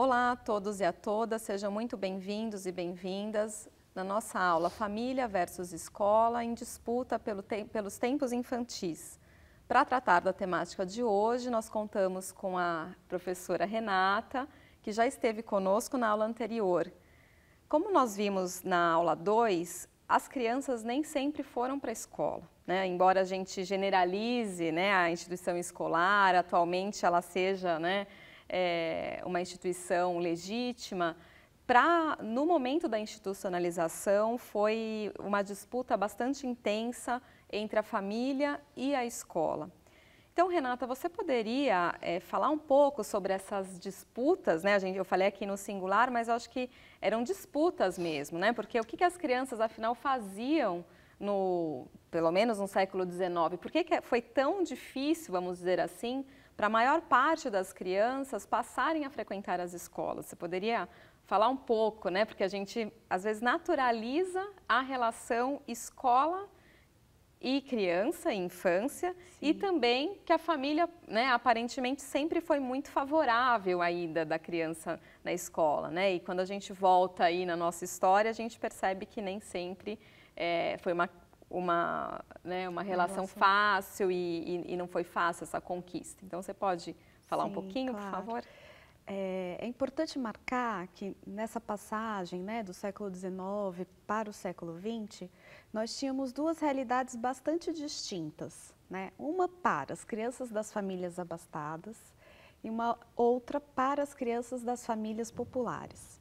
Olá a todos e a todas, sejam muito bem-vindos e bem-vindas na nossa aula Família versus Escola em disputa pelo te pelos tempos infantis. Para tratar da temática de hoje, nós contamos com a professora Renata, que já esteve conosco na aula anterior. Como nós vimos na aula 2, as crianças nem sempre foram para a escola. Né? Embora a gente generalize né, a instituição escolar, atualmente ela seja né, é, uma instituição legítima, Pra, no momento da institucionalização, foi uma disputa bastante intensa entre a família e a escola. Então, Renata, você poderia é, falar um pouco sobre essas disputas, né? A gente, eu falei aqui no singular, mas acho que eram disputas mesmo, né? Porque o que, que as crianças, afinal, faziam no, pelo menos no século XIX? Por que, que foi tão difícil, vamos dizer assim, para a maior parte das crianças passarem a frequentar as escolas. Você poderia falar um pouco, né? Porque a gente às vezes naturaliza a relação escola e criança, e infância, Sim. e também que a família, né, aparentemente sempre foi muito favorável à ida da criança na escola, né? E quando a gente volta aí na nossa história, a gente percebe que nem sempre é, foi uma uma, né, uma relação, fácil e, e, e, não foi fácil essa conquista. Então, você pode falar Sim, um pouquinho, claro. por favor? É, é, importante marcar que nessa passagem né, do século XIX para o século XX, nós tínhamos duas realidades bastante distintas. Né? Uma para as crianças das famílias abastadas e uma outra para as crianças das famílias populares.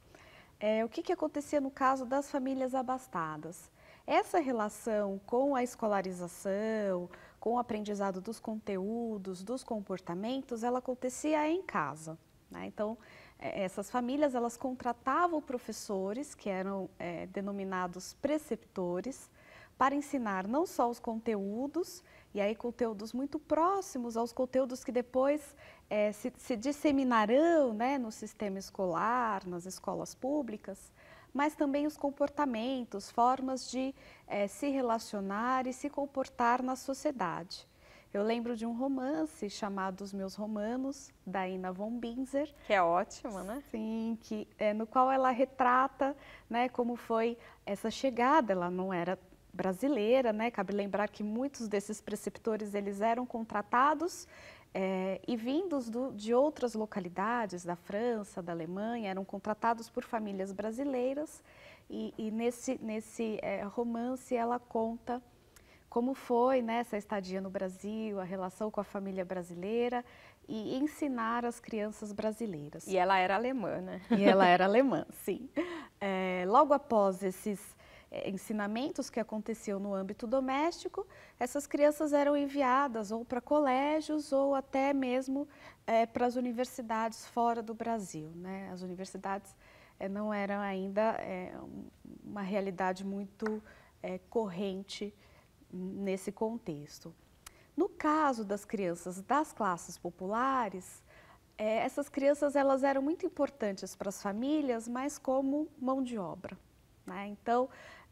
É, o que, que acontecia no caso das famílias abastadas? Essa relação com a escolarização, com o aprendizado dos conteúdos, dos comportamentos, ela acontecia em casa. Né? Então, é, essas famílias elas contratavam professores que eram é, denominados preceptores para ensinar não só os conteúdos e aí conteúdos muito próximos aos conteúdos que depois é, se, se, disseminarão né, no sistema escolar, nas escolas públicas, mas também os comportamentos, formas de é, se relacionar e se comportar na sociedade. Eu lembro de um romance chamado Os Meus Romanos, da Ina von Binzer. Que é ótima, né? Sim, que, é, no qual ela retrata né, como foi essa chegada. Ela não era brasileira, né? Cabe lembrar que muitos desses preceptores, eles eram contratados é, e vindos do, de outras localidades, da França, da Alemanha, eram contratados por famílias brasileiras e, e nesse, nesse é, romance ela conta como foi né, essa estadia no Brasil, a relação com a família brasileira e ensinar as crianças brasileiras. E ela era alemã, né? E ela era alemã, sim. É, logo após esses é, ensinamentos que aconteciam no âmbito doméstico, essas crianças eram enviadas ou para colégios ou até mesmo é, para as universidades fora do Brasil. Né? As universidades é, não eram ainda é, uma realidade muito é, corrente nesse contexto. No caso das crianças das classes populares, é, essas crianças elas eram muito importantes para as famílias, mas como mão de obra. Né? Então,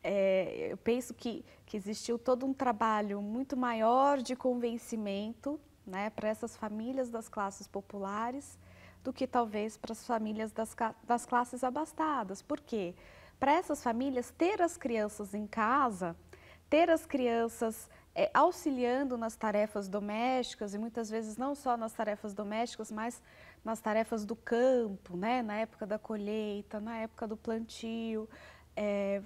é, eu penso que, que existiu todo um trabalho muito maior de convencimento né, para essas famílias das classes populares do que talvez para as famílias das, das classes abastadas. Por quê? Para essas famílias, ter as crianças em casa, ter as crianças é, auxiliando nas tarefas domésticas e muitas vezes não só nas tarefas domésticas, mas nas tarefas do campo, né? na época da colheita, na época do plantio, é,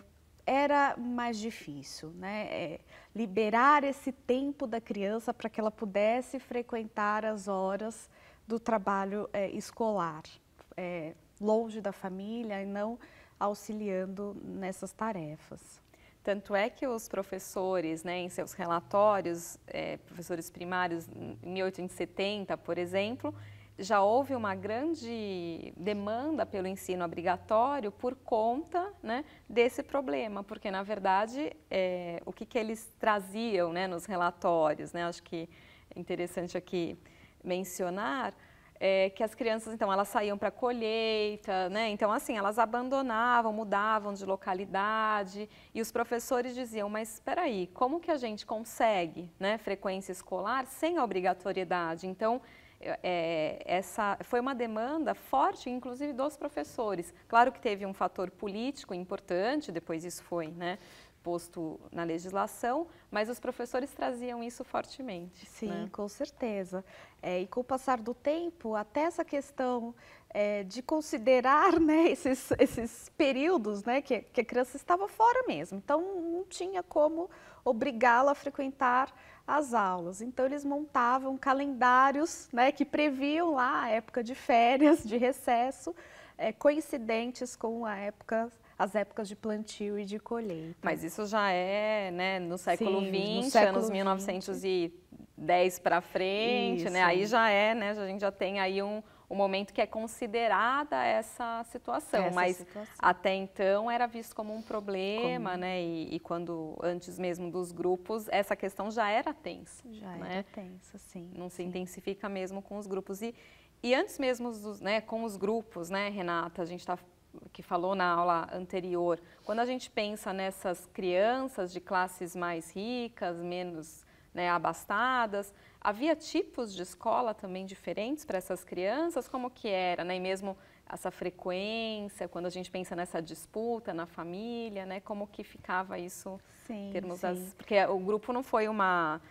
era mais difícil, né? É, liberar esse tempo da criança para que ela pudesse frequentar as horas do trabalho é, escolar, é, longe da família e não auxiliando nessas tarefas. Tanto é que os professores, né, em seus relatórios, é, professores primários, em 1870, por exemplo, já houve uma grande demanda pelo ensino obrigatório por conta né, desse problema, porque na verdade é, o que, que eles traziam né, nos relatórios, né, acho que é interessante aqui mencionar, é que as crianças então elas saíam para colheita, né? Então assim elas abandonavam, mudavam de localidade e os professores diziam: mas espera aí, como que a gente consegue, né, frequência escolar sem a obrigatoriedade? Então é, essa foi uma demanda forte, inclusive dos professores. Claro que teve um fator político importante, depois isso foi né, posto na legislação, mas os professores traziam isso fortemente. Sim, né? com certeza. É, e com o passar do tempo, até essa questão é, de considerar né, esses, esses períodos né, que, que a criança estava fora mesmo, então não tinha como obrigá-la a frequentar as aulas. Então eles montavam calendários né, que previam lá a época de férias, de recesso, é, coincidentes com a época as épocas de plantio e de colheita. Mas isso já é né, no século XX, anos 1910 para frente, isso. né? Aí já é, né? A gente já tem aí um, um momento que é considerada essa situação, essa mas situação. até então era visto como um problema, como... né? E, e, quando antes mesmo dos grupos, essa questão já era tensa. Já né? era tensa, sim. Não sim. se intensifica mesmo com os grupos e e antes mesmo dos, né, com os grupos, né, Renata, a gente está que falou na aula anterior, quando a gente pensa nessas crianças de classes mais ricas, menos né, abastadas, havia tipos de escola também diferentes para essas crianças? Como que era? Né? E mesmo essa frequência, quando a gente pensa nessa disputa na família, né? Como que ficava isso? Sim, termos sim. porque o grupo não foi uma...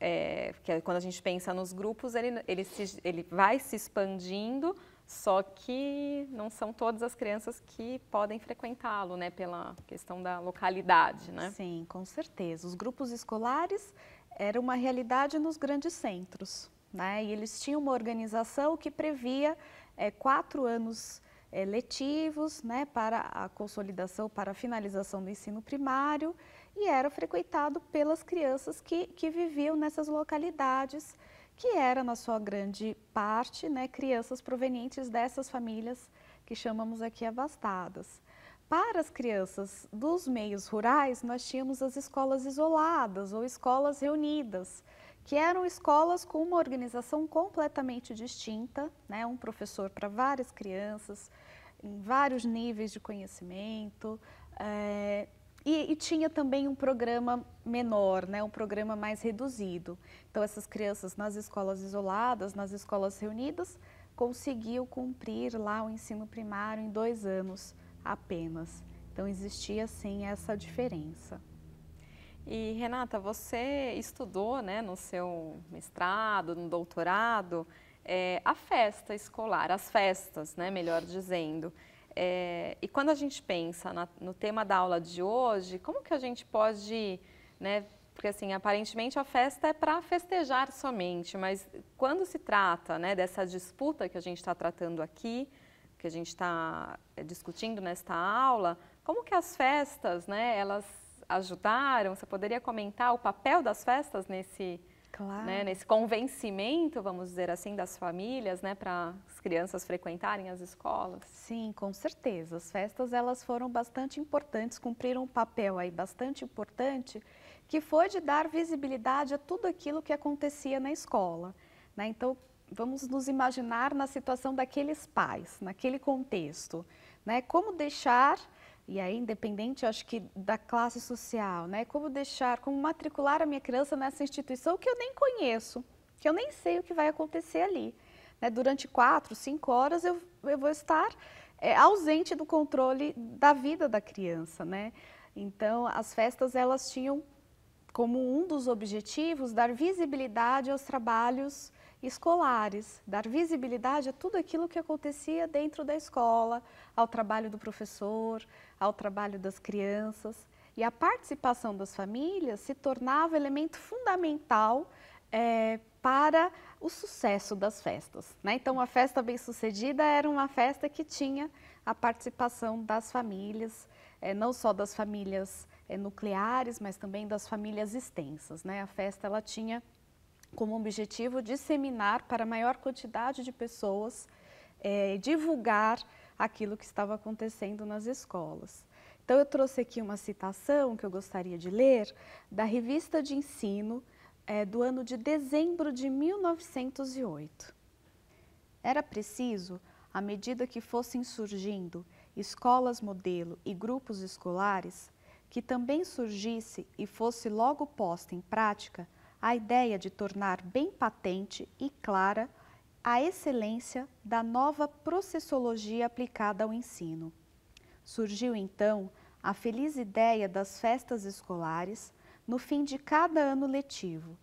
É, quando a gente pensa nos grupos, ele, ele, se, ele vai se expandindo, só que não são todas as crianças que podem frequentá-lo, né, pela questão da localidade, né? Sim, com certeza. Os grupos escolares era uma realidade nos grandes centros, né? E eles tinham uma organização que previa é, quatro anos é, letivos, né, para a consolidação, para a finalização do ensino primário, e era frequentado pelas crianças que, que viviam nessas localidades que era na sua grande parte, né, crianças provenientes dessas famílias que chamamos aqui abastadas. Para as crianças dos meios rurais, nós tínhamos as escolas isoladas ou escolas reunidas, que eram escolas com uma organização completamente distinta, né? um professor para várias crianças, em vários níveis de conhecimento, é, e, e, tinha também um programa menor, né, um programa mais reduzido. Então, essas crianças nas escolas isoladas, nas escolas reunidas, conseguiu cumprir lá o ensino primário em dois anos apenas. Então, existia sim essa diferença. E Renata, você estudou né, no seu mestrado, no doutorado, é, a festa escolar, as festas, né, melhor dizendo. É, e quando a gente pensa na, no tema da aula de hoje, como que a gente pode, né, porque assim, aparentemente a festa é para festejar somente, mas quando se trata né, dessa disputa que a gente está tratando aqui, que a gente está é, discutindo nesta aula, como que as festas, né, elas ajudaram? Você poderia comentar o papel das festas nesse, Claro. Né, nesse convencimento, vamos dizer assim, das famílias, né, para as crianças frequentarem as escolas? Sim, com certeza. As festas elas foram bastante importantes, cumpriram um papel aí bastante importante, que foi de dar visibilidade a tudo aquilo que acontecia na escola. Né? Então, vamos nos imaginar na situação daqueles pais, naquele contexto. Né? Como deixar e aí, independente, eu acho que da classe social, né? Como deixar, como matricular a minha criança nessa instituição que eu nem conheço, que eu nem sei o que vai acontecer ali. Né? Durante quatro, cinco horas eu, eu vou estar é, ausente do controle da vida da criança, né? Então, as festas, elas tinham como um dos objetivos dar visibilidade aos trabalhos escolares, dar visibilidade a tudo aquilo que acontecia dentro da escola, ao trabalho do professor, ao trabalho das crianças. E a participação das famílias se tornava elemento fundamental é, para o sucesso das festas. Né? Então, uma festa bem-sucedida era uma festa que tinha a participação das famílias, é, não só das famílias é, nucleares, mas também das famílias extensas. Né? A festa ela tinha como objetivo disseminar para maior quantidade de pessoas, é, divulgar aquilo que estava acontecendo nas escolas. Então, eu trouxe aqui uma citação que eu gostaria de ler da revista de ensino é, do ano de dezembro de 1908. Era preciso, à medida que fossem surgindo escolas modelo e grupos escolares, que também surgisse e fosse logo posta em prática a ideia de tornar bem patente e clara a excelência da nova processologia aplicada ao ensino. Surgiu então a feliz ideia das festas escolares no fim de cada ano letivo,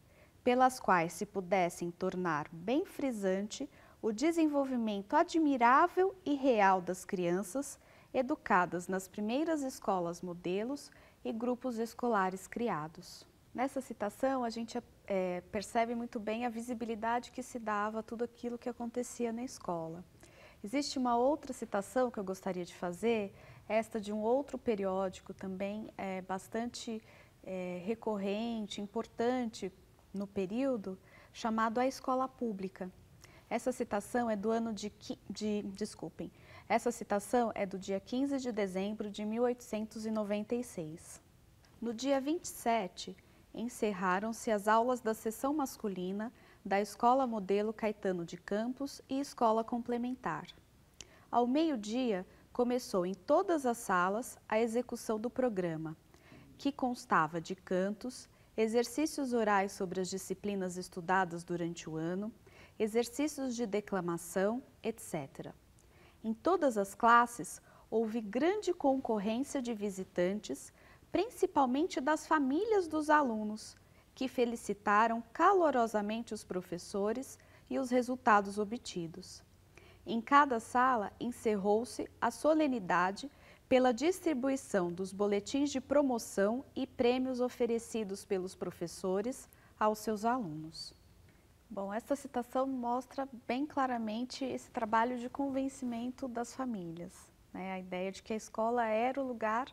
pelas quais se pudessem tornar bem frisante o desenvolvimento admirável e real das crianças educadas nas primeiras escolas modelos e grupos escolares criados. Nessa citação, a gente é, percebe muito bem a visibilidade que se dava a tudo aquilo que acontecia na escola. Existe uma outra citação que eu gostaria de fazer, esta de um outro periódico também é, bastante é, recorrente, importante no período, chamado A Escola Pública. Essa citação é do ano de, de desculpem, essa citação é do dia 15 de dezembro de 1896. No dia 27, encerraram-se as aulas da seção masculina da Escola Modelo Caetano de Campos e Escola Complementar. Ao meio-dia, começou em todas as salas a execução do programa, que constava de cantos, exercícios orais sobre as disciplinas estudadas durante o ano, exercícios de declamação, etc. Em todas as classes, houve grande concorrência de visitantes principalmente das famílias dos alunos, que felicitaram calorosamente os professores e os resultados obtidos. Em cada sala encerrou-se a solenidade pela distribuição dos boletins de promoção e prêmios oferecidos pelos professores aos seus alunos. Bom, essa citação mostra bem claramente esse trabalho de convencimento das famílias, né? a ideia de que a escola era o lugar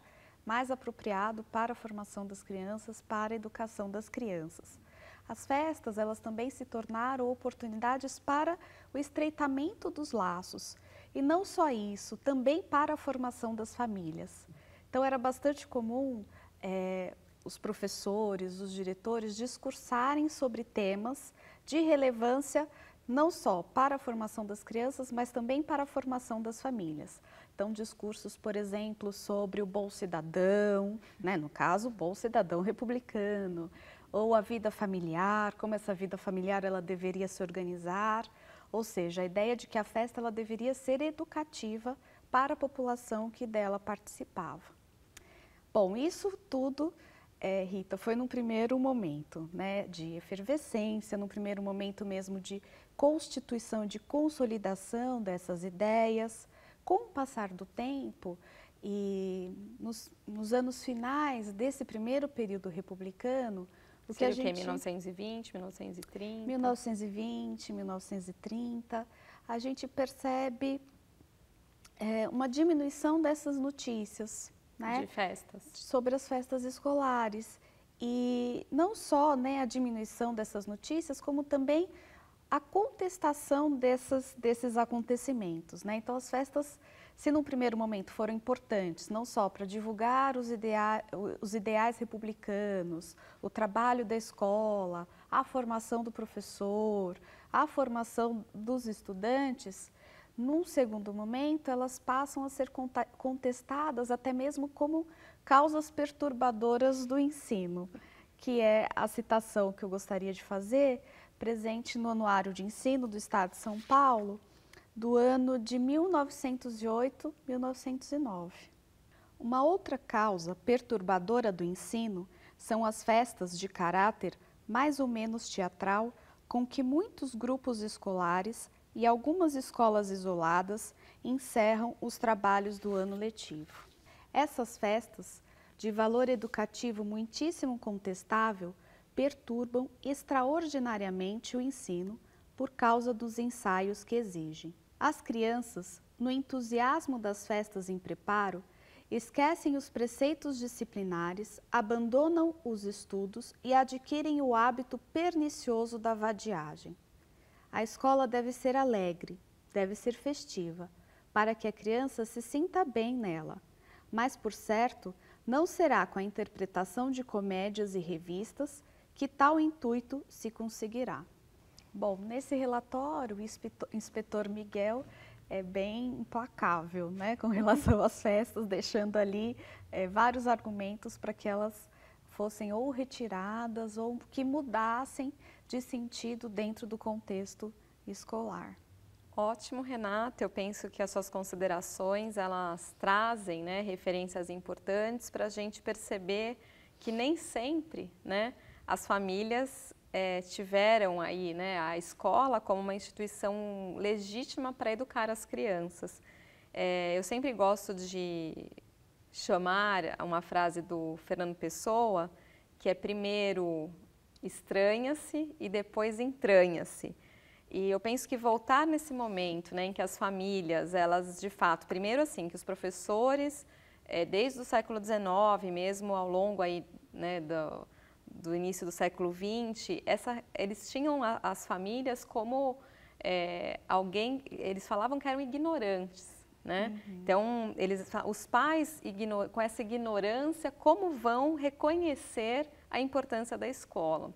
mais apropriado para a formação das crianças, para a educação das crianças. As festas, elas também se tornaram oportunidades para o estreitamento dos laços. E não só isso, também para a formação das famílias. Então, era bastante comum é, os professores, os diretores discursarem sobre temas de relevância não só para a formação das crianças, mas também para a formação das famílias. Então, discursos, por exemplo, sobre o bom cidadão, né? no caso, o bom cidadão republicano, ou a vida familiar, como essa vida familiar ela deveria se organizar, ou seja, a ideia de que a festa ela deveria ser educativa para a população que dela participava. Bom, isso tudo, é, Rita, foi num primeiro momento né, de efervescência, num primeiro momento mesmo de constituição, de consolidação dessas ideias, com o passar do tempo, e nos, nos anos finais desse primeiro período republicano, o que a gente... 1920, 1930? 1920, 1930, a gente percebe é, uma diminuição dessas notícias. Né? De festas. Sobre as festas escolares. E não só né, a diminuição dessas notícias, como também a contestação dessas, desses acontecimentos. Né? Então, as festas, se num primeiro momento foram importantes, não só para divulgar os, idea, os ideais republicanos, o trabalho da escola, a formação do professor, a formação dos estudantes, num segundo momento, elas passam a ser contestadas até mesmo como causas perturbadoras do ensino, que é a citação que eu gostaria de fazer presente no Anuário de Ensino do Estado de São Paulo do ano de 1908-1909. Uma outra causa perturbadora do ensino são as festas de caráter mais ou menos teatral com que muitos grupos escolares e algumas escolas isoladas encerram os trabalhos do ano letivo. Essas festas, de valor educativo muitíssimo contestável, perturbam extraordinariamente o ensino por causa dos ensaios que exigem. As crianças, no entusiasmo das festas em preparo, esquecem os preceitos disciplinares, abandonam os estudos e adquirem o hábito pernicioso da vadiagem. A escola deve ser alegre, deve ser festiva, para que a criança se sinta bem nela. Mas, por certo, não será com a interpretação de comédias e revistas que tal intuito se conseguirá. Bom, nesse relatório, o inspetor Miguel é bem implacável né, com relação às festas, deixando ali é, vários argumentos para que elas fossem ou retiradas ou que mudassem de sentido dentro do contexto escolar. Ótimo, Renata. Eu penso que as suas considerações elas trazem né, referências importantes para a gente perceber que nem sempre, né, as famílias é, tiveram aí né, a escola como uma instituição legítima para educar as crianças. É, eu sempre gosto de chamar uma frase do Fernando Pessoa, que é primeiro estranha-se e depois entranha-se. E eu penso que voltar nesse momento, né, em que as famílias, elas de fato, primeiro assim, que os professores, é, desde o século XIX mesmo, ao longo aí, né, do, do início do século XX, essa, eles tinham a, as famílias como é, alguém, eles falavam que eram ignorantes, né? Uhum. Então, eles, os pais, com essa ignorância, como vão reconhecer a importância da escola?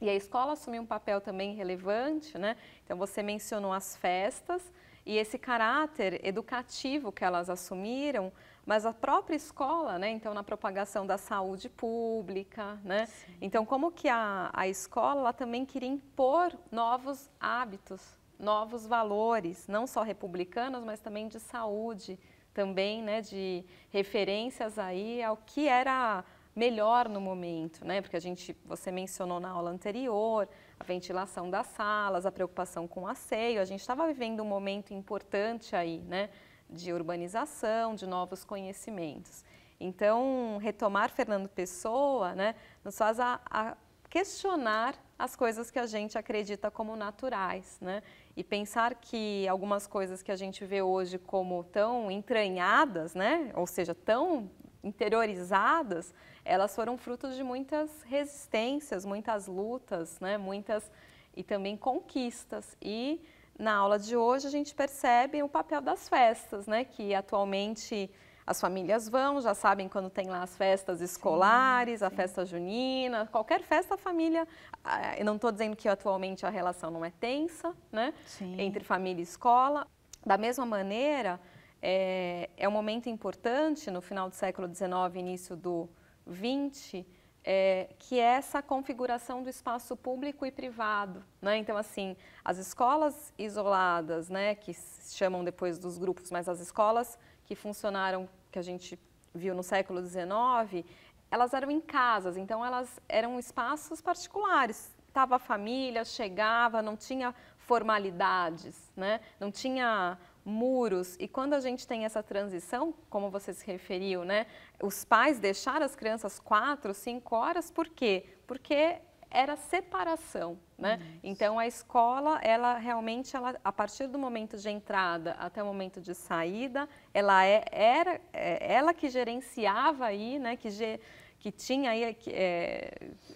E a escola assumiu um papel também relevante, né? Então, você mencionou as festas e esse caráter educativo que elas assumiram mas a própria escola, né? Então, na propagação da saúde pública, né? Sim. Então, como que a, a escola também queria impor novos hábitos, novos valores, não só republicanos, mas também de saúde, também, né? De referências aí ao que era melhor no momento, né? Porque a gente, você mencionou na aula anterior, a ventilação das salas, a preocupação com o asseio, a gente estava vivendo um momento importante aí, né? de urbanização, de novos conhecimentos. Então, retomar Fernando Pessoa né, nos faz a, a questionar as coisas que a gente acredita como naturais, né? E pensar que algumas coisas que a gente vê hoje como tão entranhadas, né? Ou seja, tão interiorizadas, elas foram frutos de muitas resistências, muitas lutas, né? Muitas e também conquistas e na aula de hoje a gente percebe o papel das festas, né? Que atualmente as famílias vão, já sabem quando tem lá as festas escolares, sim, sim. a festa junina, qualquer festa a família, ah, eu não estou dizendo que atualmente a relação não é tensa, né, sim. entre família e escola. Da mesma maneira, é, é um momento importante no final do século XIX, início do XX, é, que é essa configuração do espaço público e privado. Né? Então, assim, as escolas isoladas, né, que se chamam depois dos grupos, mas as escolas que funcionaram, que a gente viu no século XIX, elas eram em casas, então elas eram espaços particulares. Estava a família, chegava, não tinha formalidades, né? não tinha muros. E quando a gente tem essa transição, como você se referiu, né? Os pais deixaram as crianças quatro, cinco horas, por quê? Porque era separação, né? Isso. Então a escola, ela realmente, ela, a partir do momento de entrada até o momento de saída, ela é, era é, ela que gerenciava aí, né? Que ge, que tinha aí é,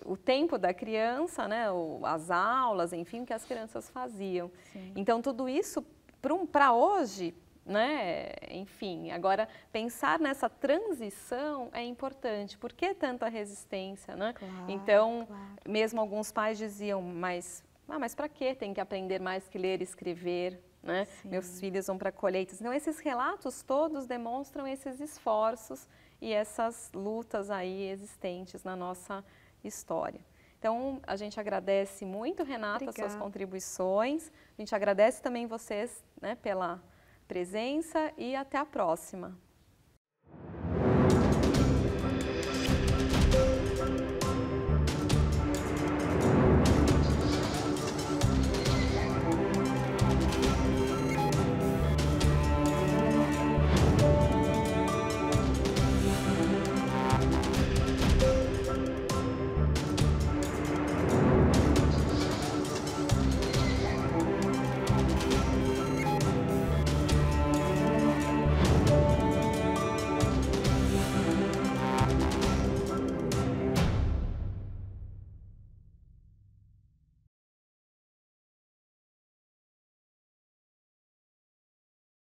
o tempo da criança, né, as aulas, enfim, o que as crianças faziam. Sim. Então, tudo isso para hoje, né? Enfim, agora pensar nessa transição é importante. Por que tanta resistência, né? Claro, então, claro. mesmo alguns pais diziam, mas, ah, mas para que tem que aprender mais que ler e escrever? Né? Meus filhos vão para colheitas. Então, esses relatos todos demonstram esses esforços e essas lutas aí existentes na nossa história. Então, a gente agradece muito, Renata, Obrigada. suas contribuições. A gente agradece também vocês né, pela presença e até a próxima.